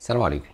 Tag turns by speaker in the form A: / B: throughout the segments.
A: السلام عليكم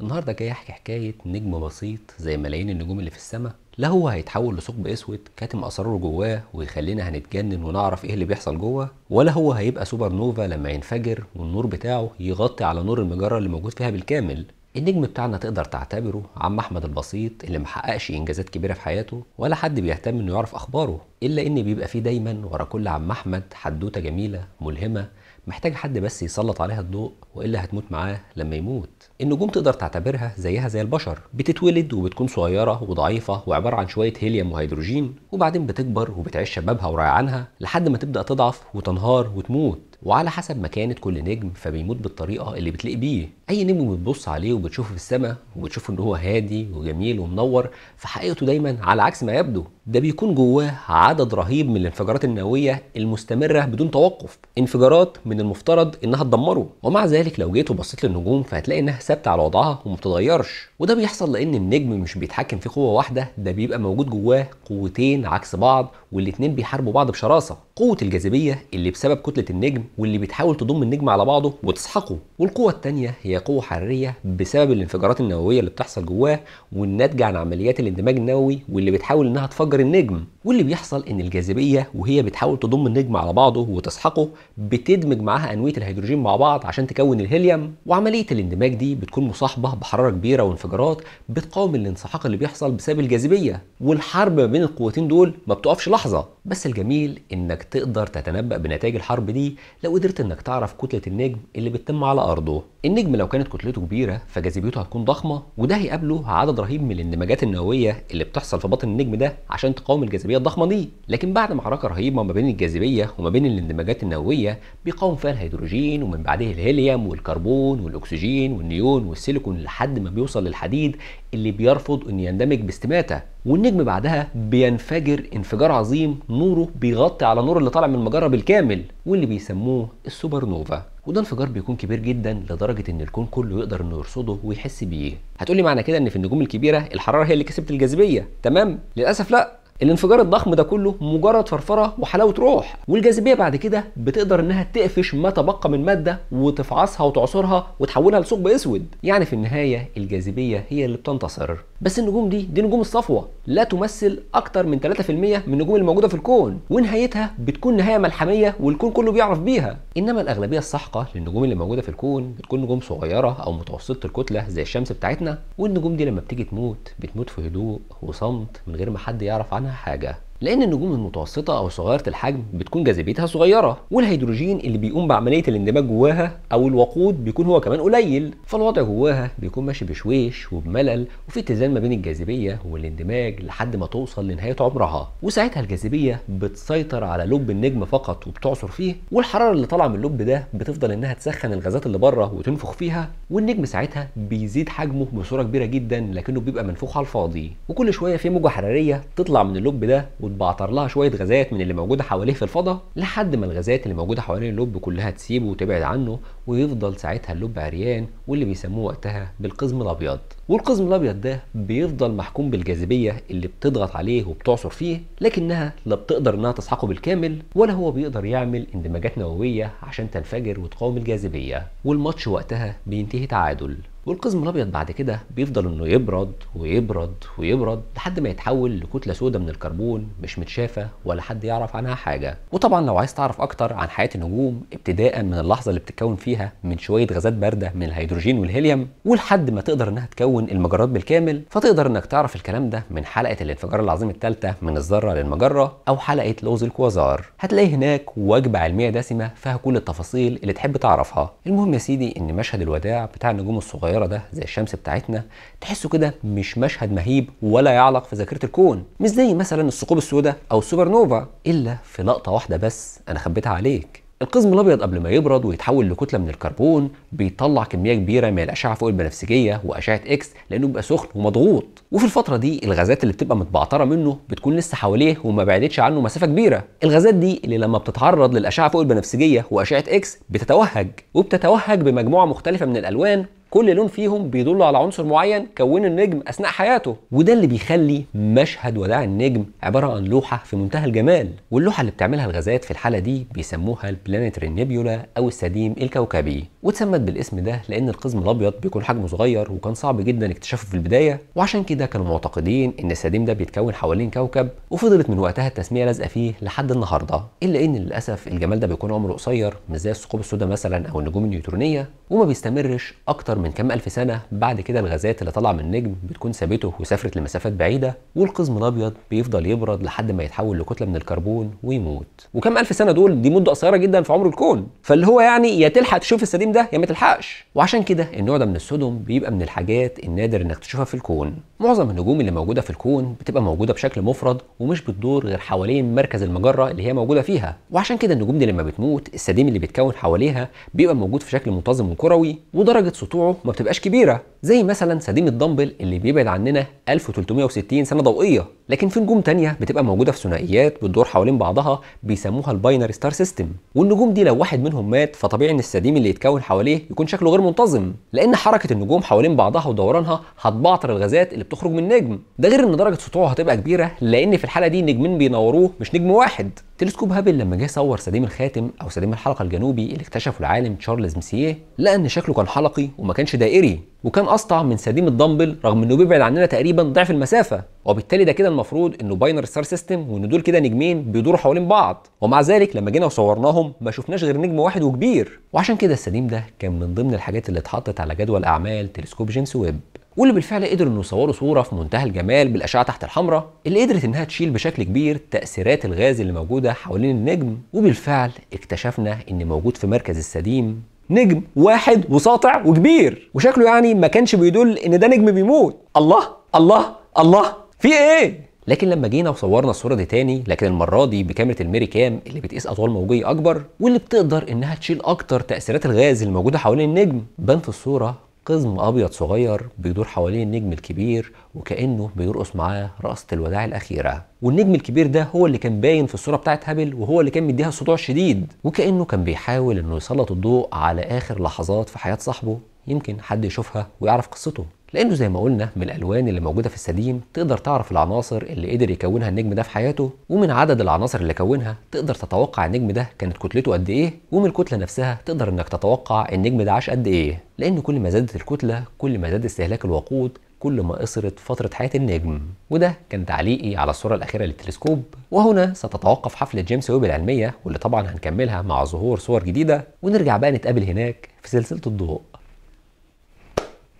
A: النهارده جاي احكي حكايه نجم بسيط زي ملايين النجوم اللي في السماء لا هو هيتحول لثقب اسود كاتم اسراره جواه ويخلينا هنتجنن ونعرف ايه اللي بيحصل جوه ولا هو هيبقى سوبر نوفا لما ينفجر والنور بتاعه يغطي على نور المجره اللي موجود فيها بالكامل النجم بتاعنا تقدر تعتبره عم احمد البسيط اللي محققش انجازات كبيره في حياته ولا حد بيهتم انه يعرف اخباره الا ان بيبقى فيه دايما ورا كل عم احمد حدوته جميله ملهمه محتاجة حد بس يسلط عليها الضوء والا هتموت معاه لما يموت النجوم تقدر تعتبرها زيها زي البشر بتتولد وبتكون صغيرة وضعيفة وعبارة عن شوية هيليوم وهيدروجين وبعدين بتكبر وبتعيش شبابها وريعانها لحد ما تبدأ تضعف وتنهار وتموت وعلى حسب مكانة كل نجم فبيموت بالطريقة اللي بتليق بيه أي نجم بتبص عليه وبتشوفه في السماء وبتشوف إن هو هادي وجميل ومنور فحقيقته دايما على عكس ما يبدو ده بيكون جواه عدد رهيب من الانفجارات النووية المستمرة بدون توقف انفجارات من المفترض انها تدمره ومع ذلك لو جيت وبصيت للنجوم فهتلاقي انها ثابتة على وضعها ومتتغيرش وده بيحصل لان النجم مش بيتحكم في قوة واحدة ده بيبقى موجود جواه قوتين عكس بعض والاتنين بيحاربوا بعض بشراسة قوة الجاذبية اللي بسبب كتلة النجم واللي بتحاول تضم النجم على بعضه وتسحقه والقوة التانية هي قوة حرارية بسبب الانفجارات النووية اللي بتحصل جواه والناتجة عن عمليات الاندماج النووي واللي بتحاول انها تفجر غير النجم واللي بيحصل ان الجاذبيه وهي بتحاول تضم النجم على بعضه وتسحقه بتدمج معاها انويه الهيدروجين مع بعض عشان تكون الهيليوم وعمليه الاندماج دي بتكون مصاحبه بحراره كبيره وانفجارات بتقاوم الانسحاق اللي بيحصل بسبب الجاذبيه والحرب ما بين القوتين دول ما بتقفش لحظه بس الجميل انك تقدر تتنبأ بنتائج الحرب دي لو قدرت انك تعرف كتله النجم اللي بتتم على ارضه النجم لو كانت كتلته كبيره فجاذبيته هتكون ضخمه وده هيقابله عدد رهيب من الاندماجات النوويه اللي بتحصل في بطن النجم ده عشان عشان تقاوم الجاذبيه الضخمه دي لكن بعد معركه رهيبه ما بين الجاذبيه وما بين الاندماجات النوويه بيقاوم فيها الهيدروجين ومن بعده الهيليوم والكربون والاكسجين والنيون والسيليكون لحد ما بيوصل للحديد اللي بيرفض انه يندمج باستماته والنجم بعدها بينفجر انفجار عظيم نوره بيغطي على نور اللي طالع من المجره بالكامل واللي بيسموه السوبر نوفا وده انفجار بيكون كبير جدا لدرجه ان الكون كله يقدر انه يرصده ويحس بيه هتقولي معنى كده ان في النجوم الكبيره الحراره هي اللي كسبت الجاذبيه تمام للاسف لا الانفجار الضخم ده كله مجرد فرفره وحلاوه روح والجاذبيه بعد كده بتقدر انها تقفش ما تبقى من ماده وتفعصها وتعصرها وتحولها لثقب اسود يعني في النهايه الجاذبيه هي اللي بتنتصر بس النجوم دي دي نجوم الصفوه لا تمثل اكتر من 3% من النجوم الموجوده في الكون ونهايتها بتكون نهايه ملحميه والكون كله بيعرف بيها انما الاغلبيه الساحقه للنجوم اللي موجوده في الكون بتكون نجوم صغيره او متوسطه الكتله زي الشمس بتاعتنا والنجوم دي لما بتيجي تموت بتموت في هدوء وصمت من غير ما حد يعرف عنها منها حاجة لان النجوم المتوسطه او صغيره الحجم بتكون جاذبيتها صغيره والهيدروجين اللي بيقوم بعمليه الاندماج جواها او الوقود بيكون هو كمان قليل فالوضع جواها بيكون ماشي بشويش وبملل وفي اتزان ما بين الجاذبيه والاندماج لحد ما توصل لنهايه عمرها وساعتها الجاذبيه بتسيطر على لب النجم فقط وبتعصر فيه والحراره اللي طالعه من اللب ده بتفضل انها تسخن الغازات اللي بره وتنفخ فيها والنجم ساعتها بيزيد حجمه بصوره كبيره جدا لكنه بيبقى منفوخ على الفاضي وكل شويه في موجه حراريه تطلع من اللب ده وتبعتر لها شويه غازات من اللي موجوده حواليه في الفضاء لحد ما الغازات اللي موجوده حوالين اللب كلها تسيبه وتبعد عنه ويفضل ساعتها اللب عريان واللي بيسموه وقتها بالقزم الابيض والقزم الابيض ده بيفضل محكوم بالجاذبيه اللي بتضغط عليه وبتعصر فيه لكنها لا بتقدر انها تسحقه بالكامل ولا هو بيقدر يعمل اندماجات نوويه عشان تنفجر وتقاوم الجاذبيه والماتش وقتها بينتهي تعادل والقزم الابيض بعد كده بيفضل انه يبرد ويبرد ويبرد لحد ما يتحول لكتله سوداء من الكربون مش متشافه ولا حد يعرف عنها حاجه وطبعا لو عايز تعرف اكتر عن حياه النجوم ابتداء من اللحظه اللي بتتكون فيها من شويه غازات بارده من الهيدروجين والهيليوم ولحد ما تقدر انها تكون المجرات بالكامل فتقدر انك تعرف الكلام ده من حلقه الانفجار العظيم الثالثه من الذره للمجره او حلقه لغز الكوازار هتلاقي هناك وجبه علميه دسمه فيها كل التفاصيل اللي تحب تعرفها المهم يا سيدي ان مشهد الوداع بتاع النجوم الصغيره الصغيره ده زي الشمس بتاعتنا تحسه كده مش مشهد مهيب ولا يعلق في ذاكره الكون مش زي مثلا الثقوب السوداء او السوبر نوفا الا في لقطه واحده بس انا خبيتها عليك القزم الابيض قبل ما يبرد ويتحول لكتله من الكربون بيطلع كميه كبيره من الاشعه فوق البنفسجيه واشعه اكس لانه بيبقى سخن ومضغوط وفي الفتره دي الغازات اللي بتبقى متبعتره منه بتكون لسه حواليه وما بعدتش عنه مسافه كبيره الغازات دي اللي لما بتتعرض للاشعه فوق البنفسجيه واشعه اكس بتتوهج وبتتوهج بمجموعه مختلفه من الالوان كل لون فيهم بيدل على عنصر معين كونه النجم اثناء حياته وده اللي بيخلي مشهد وداع النجم عباره عن لوحه في منتهى الجمال واللوحه اللي بتعملها الغازات في الحاله دي بيسموها البلانيتري نيبيولا او السديم الكوكبي واتسمت بالاسم ده لان القزم الابيض بيكون حجمه صغير وكان صعب جدا اكتشافه في البدايه وعشان كده كانوا معتقدين ان السديم ده بيتكون حوالين كوكب وفضلت من وقتها التسميه لازقه فيه لحد النهارده الا ان للاسف الجمال ده بيكون عمره قصير مش زي الثقوب السوداء مثلا او النجوم النيوترونيه وما بيستمرش اكتر من كام ألف سنة بعد كده الغازات اللي طالعة من النجم بتكون سابته وسافرت لمسافات بعيدة والقزم الأبيض بيفضل يبرد لحد ما يتحول لكتلة من الكربون ويموت وكام ألف سنة دول دي مدة قصيرة جدا في عمر الكون فاللي هو يعني يا تلحق تشوف السديم ده يا ما تلحقش وعشان كده النوع ده من السدم بيبقى من الحاجات النادر انك تشوفها في الكون معظم النجوم اللي موجودة في الكون بتبقى موجودة بشكل مفرد ومش بتدور غير حوالين مركز المجرة اللي هي موجودة فيها وعشان كده النجوم دي لما بتموت السديم اللي بيتكون حواليها بيبقى موجود في شكل منتظم وكروي ودرجة سطوعه ما بتبقاش كبيرة زي مثلا سديم الدمبل اللي بيبعد عننا 1360 سنة ضوئية لكن في نجوم تانية بتبقى موجودة في ثنائيات بتدور حوالين بعضها بيسموها الباينري ستار سيستم والنجوم دي لو واحد منهم مات فطبيعي ان السديم اللي يتكون حواليه يكون شكله غير منتظم لان حركة النجوم حوالين بعضها ودورانها هتبعثر الغازات اللي بتخرج من نجم ده غير ان درجه سطوعه هتبقى كبيره لان في الحاله دي نجمين بينوروه مش نجم واحد تلسكوب هابل لما جه صور سديم الخاتم او سديم الحلقه الجنوبي اللي اكتشفه العالم تشارلز مسييه لقى ان شكله كان حلقي وما كانش دائري وكان اسطع من سديم الدمبل رغم انه بيبعد عننا تقريبا ضعف المسافه وبالتالي ده كده المفروض انه باينر ستار سيستم وان دول كده نجمين بيدوروا حوالين بعض ومع ذلك لما جينا وصورناهم ما شفناش غير نجم واحد وكبير وعشان كده السديم ده كان من ضمن الحاجات اللي اتحطت على جدول اعمال تلسكوب جيمس ويب واللي بالفعل قدروا انه يصوروا صوره في منتهى الجمال بالاشعه تحت الحمراء اللي قدرت انها تشيل بشكل كبير تاثيرات الغاز اللي موجوده حوالين النجم وبالفعل اكتشفنا ان موجود في مركز السديم نجم واحد وساطع وكبير وشكله يعني ما كانش بيدل ان ده نجم بيموت الله الله الله في ايه لكن لما جينا وصورنا الصوره دي تاني لكن المره دي بكاميرا الميري كام اللي بتقيس اطوال موجيه اكبر واللي بتقدر انها تشيل اكتر تاثيرات الغاز اللي موجوده حوالين النجم بان في الصوره قزم ابيض صغير بيدور حوالين النجم الكبير وكانه بيرقص معاه رقصه الوداع الاخيره والنجم الكبير ده هو اللي كان باين في الصوره بتاعت هابل وهو اللي كان مديها صدوع شديد وكانه كان بيحاول انه يسلط الضوء على اخر لحظات في حياه صاحبه يمكن حد يشوفها ويعرف قصته لانه زي ما قلنا من الالوان اللي موجوده في السديم تقدر تعرف العناصر اللي قدر يكونها النجم ده في حياته ومن عدد العناصر اللي كونها تقدر تتوقع النجم ده كانت كتلته قد ايه ومن الكتله نفسها تقدر انك تتوقع النجم ده عاش قد ايه لان كل ما زادت الكتله كل ما زاد استهلاك الوقود كل ما قصرت فترة حياة النجم وده كان تعليقي على الصورة الأخيرة للتلسكوب وهنا ستتوقف حفلة جيمس ويب العلمية واللي طبعا هنكملها مع ظهور صور جديدة ونرجع بقى نتقابل هناك في سلسلة الضوء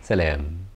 A: سلام